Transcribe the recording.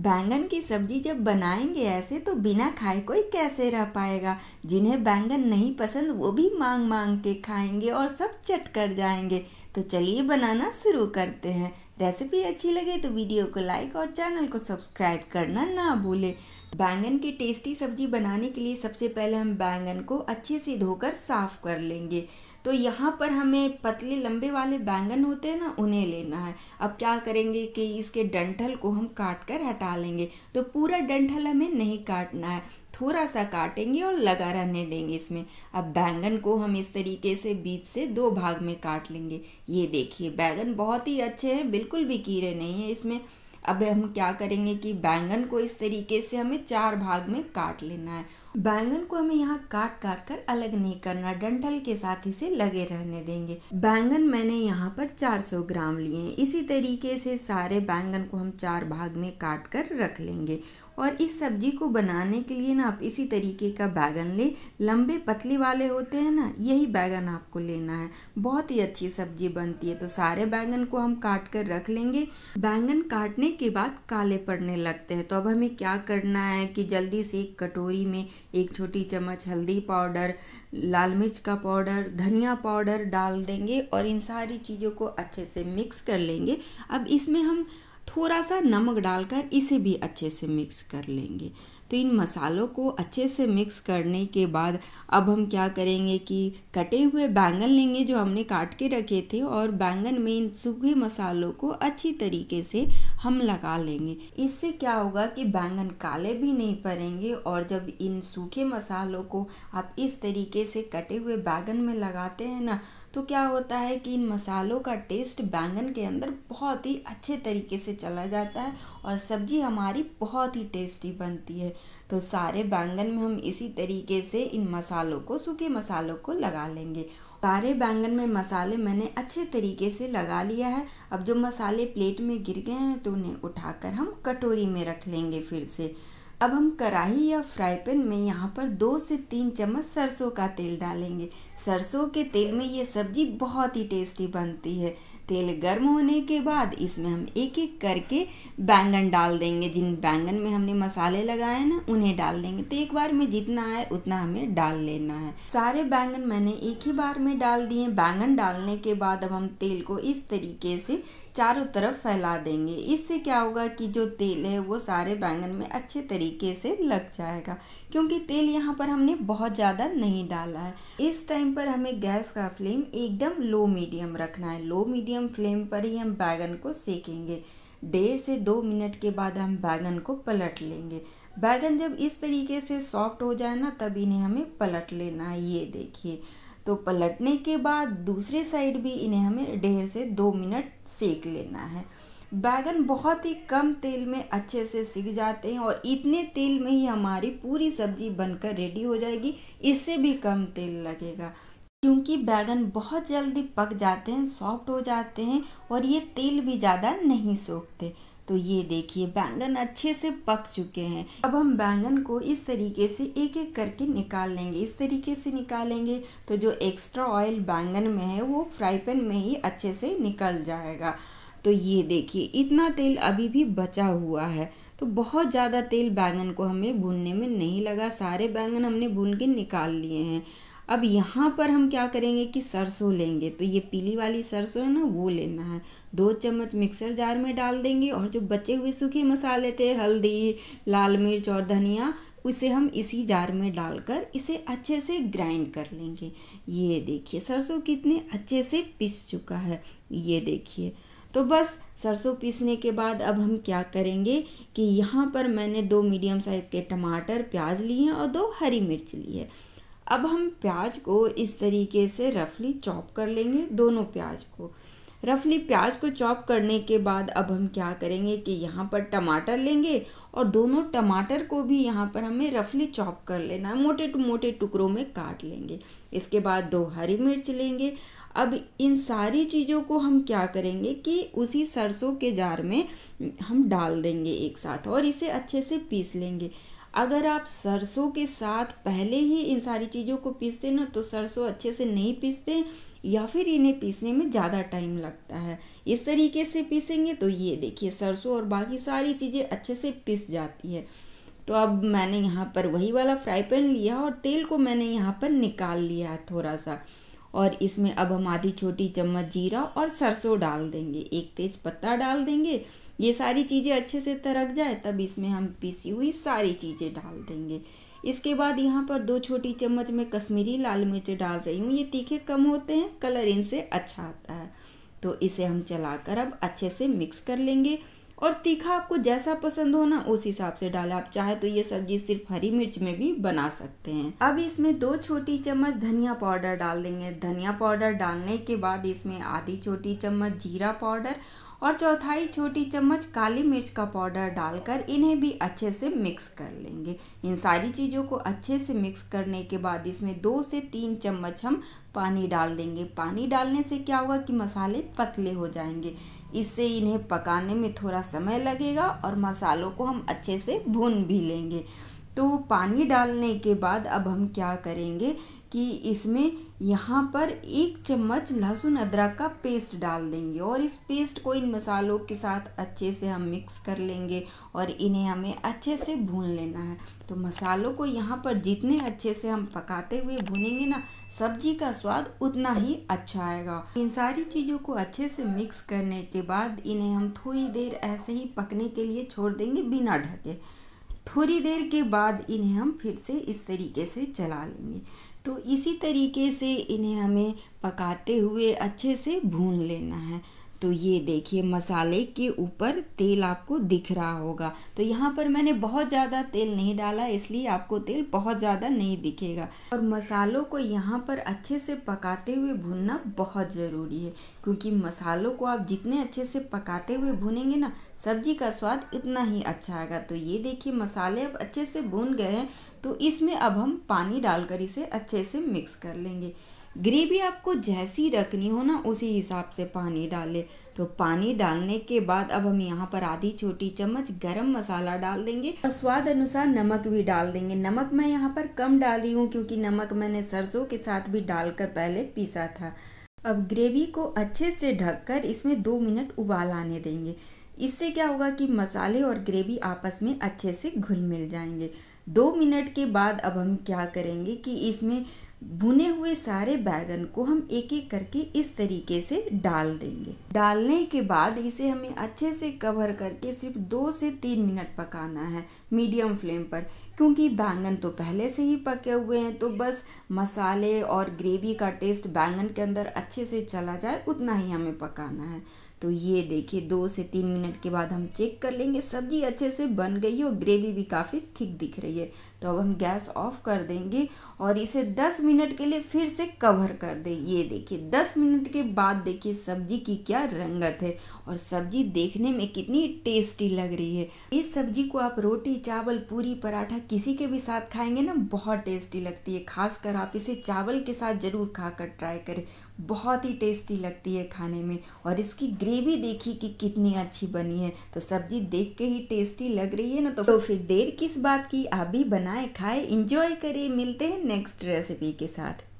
बैंगन की सब्जी जब बनाएंगे ऐसे तो बिना खाए कोई कैसे रह पाएगा जिन्हें बैंगन नहीं पसंद वो भी मांग मांग के खाएंगे और सब चट कर जाएंगे तो चलिए बनाना शुरू करते हैं रेसिपी अच्छी लगे तो वीडियो को लाइक और चैनल को सब्सक्राइब करना ना भूलें बैंगन की टेस्टी सब्जी बनाने के लिए सबसे पहले हम बैंगन को अच्छे से धोकर साफ कर लेंगे तो यहाँ पर हमें पतले लंबे वाले बैंगन होते हैं ना उन्हें लेना है अब क्या करेंगे कि इसके डंठल को हम काट कर हटा लेंगे तो पूरा डंठल हमें नहीं काटना है थोड़ा सा काटेंगे और लगा रहने देंगे इसमें अब बैंगन को हम इस तरीके से बीच से दो भाग में काट लेंगे ये देखिए बैंगन बहुत ही अच्छे हैं बिल्कुल भी कीड़े नहीं हैं इसमें अब हम क्या करेंगे कि बैंगन को इस तरीके से हमें चार भाग में काट लेना है बैंगन को हमें यहाँ काट काट कर अलग नहीं करना डंठल के साथ इसे लगे रहने देंगे बैंगन मैंने यहाँ पर 400 ग्राम लिए हैं इसी तरीके से सारे बैंगन को हम चार भाग में काट कर रख लेंगे और इस सब्जी को बनाने के लिए ना आप इसी तरीके का बैगन लें लंबे पतली वाले होते हैं ना यही बैगन आपको लेना है बहुत ही अच्छी सब्जी बनती है तो सारे बैंगन को हम काट कर रख लेंगे बैंगन काटने के बाद काले पड़ने लगते हैं तो अब हमें क्या करना है कि जल्दी से एक कटोरी में एक छोटी चम्मच हल्दी पाउडर लाल मिर्च का पाउडर धनिया पाउडर डाल देंगे और इन सारी चीज़ों को अच्छे से मिक्स कर लेंगे अब इसमें हम थोड़ा सा नमक डालकर इसे भी अच्छे से मिक्स कर लेंगे तो इन मसालों को अच्छे से मिक्स करने के बाद अब हम क्या करेंगे कि कटे हुए बैंगन लेंगे जो हमने काट के रखे थे और बैंगन में इन सूखे मसालों को अच्छी तरीके से हम लगा लेंगे इससे क्या होगा कि बैंगन काले भी नहीं पड़ेंगे और जब इन सूखे मसालों को आप इस तरीके से कटे हुए बैंगन में लगाते हैं ना तो क्या होता है कि इन मसालों का टेस्ट बैंगन के अंदर बहुत ही अच्छे तरीके से चला जाता है और सब्ज़ी हमारी बहुत ही टेस्टी बनती है तो सारे बैंगन में हम इसी तरीके से इन मसालों को सूखे मसालों को लगा लेंगे सारे बैंगन में मसाले मैंने अच्छे तरीके से लगा लिया है अब जो मसाले प्लेट में गिर गए हैं तो उन्हें उठाकर हम कटोरी में रख लेंगे फिर से अब हम कढ़ाई या फ्राई पैन में यहाँ पर दो से तीन चम्मच सरसों का तेल डालेंगे सरसों के तेल में ये सब्जी बहुत ही टेस्टी बनती है तेल गर्म होने के बाद इसमें हम एक एक करके बैंगन डाल देंगे जिन बैंगन में हमने मसाले लगाए ना उन्हें डाल देंगे तो एक बार में जितना है उतना हमें डाल लेना है सारे बैंगन मैंने एक ही बार में डाल दिए बैंगन डालने के बाद अब हम तेल को इस तरीके से चारों तरफ फैला देंगे इससे क्या होगा कि जो तेल है वो सारे बैंगन में अच्छे तरीके से लग जाएगा क्योंकि तेल यहाँ पर हमने बहुत ज़्यादा नहीं डाला है इस टाइम पर हमें गैस का फ्लेम एकदम लो मीडियम रखना है लो मीडियम फ्लेम पर ही हम बैगन को सेकेंगे डेढ़ से दो मिनट के बाद हम बैगन को पलट लेंगे बैगन जब इस तरीके से सॉफ्ट हो जाए ना तब इन्हें हमें पलट लेना है ये देखिए तो पलटने के बाद दूसरे साइड भी इन्हें हमें डेढ़ से दो मिनट सेक लेना है बैगन बहुत ही कम तेल में अच्छे से सीख जाते हैं और इतने तेल में ही हमारी पूरी सब्जी बनकर रेडी हो जाएगी इससे भी कम तेल लगेगा क्योंकि बैगन बहुत जल्दी पक जाते हैं सॉफ्ट हो जाते हैं और ये तेल भी ज़्यादा नहीं सोखते तो ये देखिए बैंगन अच्छे से पक चुके हैं अब हम बैंगन को इस तरीके से एक एक करके निकाल लेंगे इस तरीके से निकालेंगे तो जो एक्स्ट्रा ऑयल बैंगन में है वो फ्राई पैन में ही अच्छे से निकल जाएगा तो ये देखिए इतना तेल अभी भी बचा हुआ है तो बहुत ज़्यादा तेल बैंगन को हमें भूनने में नहीं लगा सारे बैंगन हमने भून के निकाल लिए हैं अब यहाँ पर हम क्या करेंगे कि सरसों लेंगे तो ये पीली वाली सरसों है ना वो लेना है दो चम्मच मिक्सर जार में डाल देंगे और जो बचे हुए सूखे मसाले थे हल्दी लाल मिर्च और धनिया उसे हम इसी जार में डालकर इसे अच्छे से ग्राइंड कर लेंगे ये देखिए सरसों कितने अच्छे से पिस चुका है ये देखिए तो बस सरसों पीसने के बाद अब हम क्या करेंगे कि यहाँ पर मैंने दो मीडियम साइज़ के टमाटर प्याज लिए हैं और दो हरी मिर्च ली है अब हम प्याज को इस तरीके से रफली चॉप कर लेंगे दोनों प्याज को रफली प्याज को चॉप करने के बाद अब हम क्या करेंगे कि यहाँ पर टमाटर लेंगे और दोनों टमाटर को भी यहाँ पर हमें रफली चॉप कर लेना है मोटे टू मोटे टुकड़ों में काट लेंगे इसके बाद दो हरी मिर्च लेंगे अब इन सारी चीज़ों को हम क्या करेंगे कि उसी सरसों के जार में हम डाल देंगे एक साथ और इसे अच्छे से पीस लेंगे अगर आप सरसों के साथ पहले ही इन सारी चीज़ों को पीसते ना तो सरसों अच्छे से नहीं पीसते या फिर इन्हें पीसने में ज़्यादा टाइम लगता है इस तरीके से पीसेंगे तो ये देखिए सरसों और बाकी सारी चीज़ें अच्छे से पीस जाती है तो अब मैंने यहाँ पर वही वाला फ्राई पैन लिया और तेल को मैंने यहाँ पर निकाल लिया थोड़ा सा और इसमें अब हम आधी छोटी चम्मच जीरा और सरसों डाल देंगे एक तेज पत्ता डाल देंगे ये सारी चीज़ें अच्छे से तरक जाए तब इसमें हम पीसी हुई सारी चीज़ें डाल देंगे इसके बाद यहाँ पर दो छोटी चम्मच में कश्मीरी लाल मिर्च डाल रही हूँ ये तीखे कम होते हैं कलर इनसे अच्छा आता है तो इसे हम चलाकर अब अच्छे से मिक्स कर लेंगे और तीखा आपको जैसा पसंद हो ना उस हिसाब से डालें आप चाहे तो ये सब्जी सिर्फ हरी मिर्च में भी बना सकते हैं अब इसमें दो छोटी चम्मच धनिया पाउडर डाल देंगे धनिया पाउडर डालने के बाद इसमें आधी छोटी चम्मच जीरा पाउडर और चौथाई छोटी चम्मच काली मिर्च का पाउडर डालकर इन्हें भी अच्छे से मिक्स कर लेंगे इन सारी चीज़ों को अच्छे से मिक्स करने के बाद इसमें दो से तीन चम्मच हम पानी डाल देंगे पानी डालने से क्या होगा कि मसाले पतले हो जाएंगे इससे इन्हें पकाने में थोड़ा समय लगेगा और मसालों को हम अच्छे से भून भी लेंगे तो पानी डालने के बाद अब हम क्या करेंगे कि इसमें यहाँ पर एक चम्मच लहसुन अदरक का पेस्ट डाल देंगे और इस पेस्ट को इन मसालों के साथ अच्छे से हम मिक्स कर लेंगे और इन्हें हमें अच्छे से भून लेना है तो मसालों को यहाँ पर जितने अच्छे से हम पकाते हुए भूनेंगे ना सब्जी का स्वाद उतना ही अच्छा आएगा इन सारी चीज़ों को अच्छे से मिक्स करने के बाद इन्हें हम थोड़ी देर ऐसे ही पकने के लिए छोड़ देंगे बिना ढके थोड़ी देर के बाद इन्हें हम फिर से इस तरीके से चला लेंगे तो इसी तरीके से इन्हें हमें पकाते हुए अच्छे से भून लेना है तो ये देखिए मसाले के ऊपर तेल आपको दिख रहा होगा तो यहाँ पर मैंने बहुत ज़्यादा तेल नहीं डाला इसलिए आपको तेल बहुत ज़्यादा नहीं दिखेगा और मसालों को यहाँ पर अच्छे से पकाते हुए भुनना बहुत ज़रूरी है क्योंकि मसालों को आप जितने अच्छे से पकाते हुए भुनेंगे ना सब्जी का स्वाद इतना ही अच्छा आएगा तो ये देखिए मसाले अब अच्छे से भून गए हैं तो इसमें अब हम पानी डालकर इसे अच्छे से मिक्स कर लेंगे ग्रेवी आपको जैसी रखनी हो ना उसी हिसाब से पानी डालें तो पानी डालने के बाद अब हम यहाँ पर आधी छोटी चम्मच गरम मसाला डाल देंगे और स्वाद अनुसार नमक भी डाल देंगे नमक मैं यहाँ पर कम डाली हूँ क्योंकि नमक मैंने सरसों के साथ भी डालकर पहले पीसा था अब ग्रेवी को अच्छे से ढककर इसमें दो मिनट उबाल आने देंगे इससे क्या होगा कि मसाले और ग्रेवी आपस में अच्छे से घुल मिल जाएंगे दो मिनट के बाद अब हम क्या करेंगे कि इसमें भुने हुए सारे बैगन को हम एक एक करके इस तरीके से डाल देंगे डालने के बाद इसे हमें अच्छे से कवर करके सिर्फ दो से तीन मिनट पकाना है मीडियम फ्लेम पर क्योंकि बैंगन तो पहले से ही पके हुए हैं तो बस मसाले और ग्रेवी का टेस्ट बैंगन के अंदर अच्छे से चला जाए उतना ही हमें पकाना है तो ये देखिए दो से तीन मिनट के बाद हम चेक कर लेंगे सब्जी अच्छे से बन गई है और ग्रेवी भी काफ़ी थिक दिख रही है तो अब हम गैस ऑफ कर देंगे और इसे 10 मिनट के लिए फिर से कवर कर दें ये देखिए 10 मिनट के बाद देखिए सब्जी की क्या रंगत है और सब्जी देखने में कितनी टेस्टी लग रही है इस सब्जी को आप रोटी चावल पूरी पराठा किसी के भी साथ खाएंगे ना बहुत टेस्टी लगती है खासकर आप इसे चावल के साथ ज़रूर खाकर ट्राई करें बहुत ही टेस्टी लगती है खाने में और इसकी ग्रेवी देखिए कि कितनी अच्छी बनी है तो सब्जी देख के ही टेस्टी लग रही है ना तो, तो फिर देर किस बात की आप भी बनाए खाए इंजॉय करें मिलते हैं नेक्स्ट रेसिपी के साथ